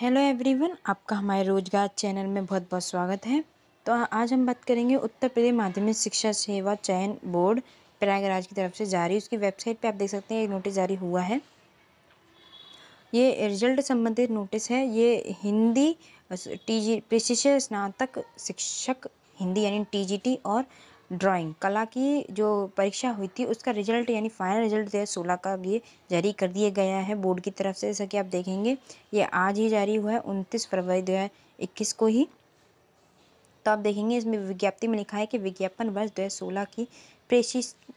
hello everyone आपका हमारे रोजगार चैनल में बहुत बहुत स्वागत है तो आज हम बात करेंगे उत्तर प्रदेश माध्यमिक शिक्षा सेवा चयन बोर्ड प्रयागराज की तरफ से जारी उसकी वेबसाइट पे आप देख सकते हैं एक नोटिस जारी हुआ है ये रिजल्ट संबंधित नोटिस है ये हिंदी टी जी स्नातक शिक्षक हिंदी यानी टी और ड्राइंग कला की जो परीक्षा हुई थी उसका रिजल्ट यानी फाइनल रिजल्ट दो सोलह का भी ये जारी कर दिया गया है बोर्ड की तरफ से जैसा कि आप देखेंगे ये आज ही जारी हुआ है उनतीस फरवरी दो हज़ार इक्कीस को ही तो आप देखेंगे इसमें विज्ञप्ति में लिखा है कि विज्ञापन वर्ष दो हज़ार सोलह की प्रेषित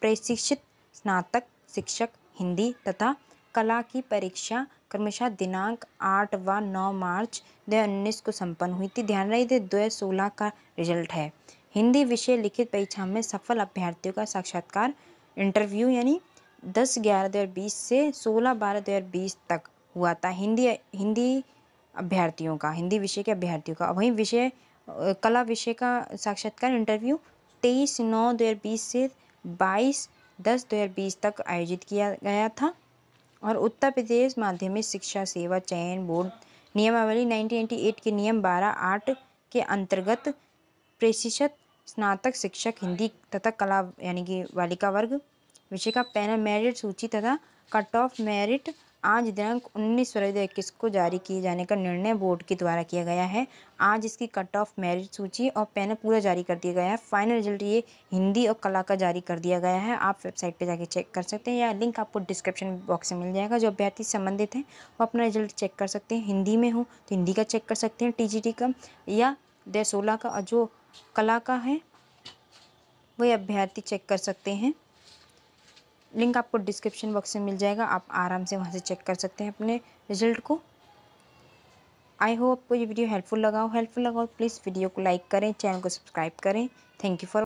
प्रशिक्षित स्नातक शिक्षक हिंदी तथा कला की परीक्षा क्रमशः दिनांक आठ व नौ मार्च दो को संपन्न हुई थी ध्यान रही थे दो का रिजल्ट है हिंदी विषय लिखित परीक्षा में सफल अभ्यर्थियों का साक्षात्कार इंटरव्यू यानी दस ग्यारह दो हज़ार बीस से सोलह बारह दो हज़ार बीस तक हुआ था हिंदी हिंदी अभ्यर्थियों का हिंदी विषय के अभ्यर्थियों का वहीं विषय कला विषय का साक्षात्कार इंटरव्यू तेईस नौ दो हज़ार बीस से बाईस दस दो हज़ार बीस तक आयोजित किया गया था और उत्तर प्रदेश माध्यमिक शिक्षा सेवा चयन बोर्ड नियमावली 1998 के नियम 12 आठ के अंतर्गत प्रतिशत स्नातक शिक्षक हिंदी तथा कला यानी कि बालिका वर्ग विषय का पैनल मेरिट सूची तथा कट ऑफ मेरिट आज दिनांक उन्नीस फरवरी दो इक्कीस को जारी किए जाने का निर्णय बोर्ड के द्वारा किया गया है आज इसकी कट ऑफ मेरिट सूची और पैनल पूरा जारी कर दिया गया है फाइनल रिजल्ट ये हिंदी और कला का जारी कर दिया गया है आप वेबसाइट पे जाके चेक कर सकते हैं या लिंक आपको डिस्क्रिप्शन बॉक्स में मिल जाएगा जो अभ्यर्थी संबंधित हैं वो अपना रिजल्ट चेक कर सकते हैं हिंदी में हो तो हिंदी का चेक कर सकते हैं टी का या दे का और जो कला का है वही अभ्यर्थी चेक कर सकते हैं लिंक आपको डिस्क्रिप्शन बॉक्स में मिल जाएगा आप आराम से वहाँ से चेक कर सकते हैं अपने रिजल्ट को आई होप आपको ये वीडियो हेल्पफुल लगा हो हेल्पफुल लगा हो प्लीज़ वीडियो को लाइक करें चैनल को सब्सक्राइब करें थैंक यू फॉर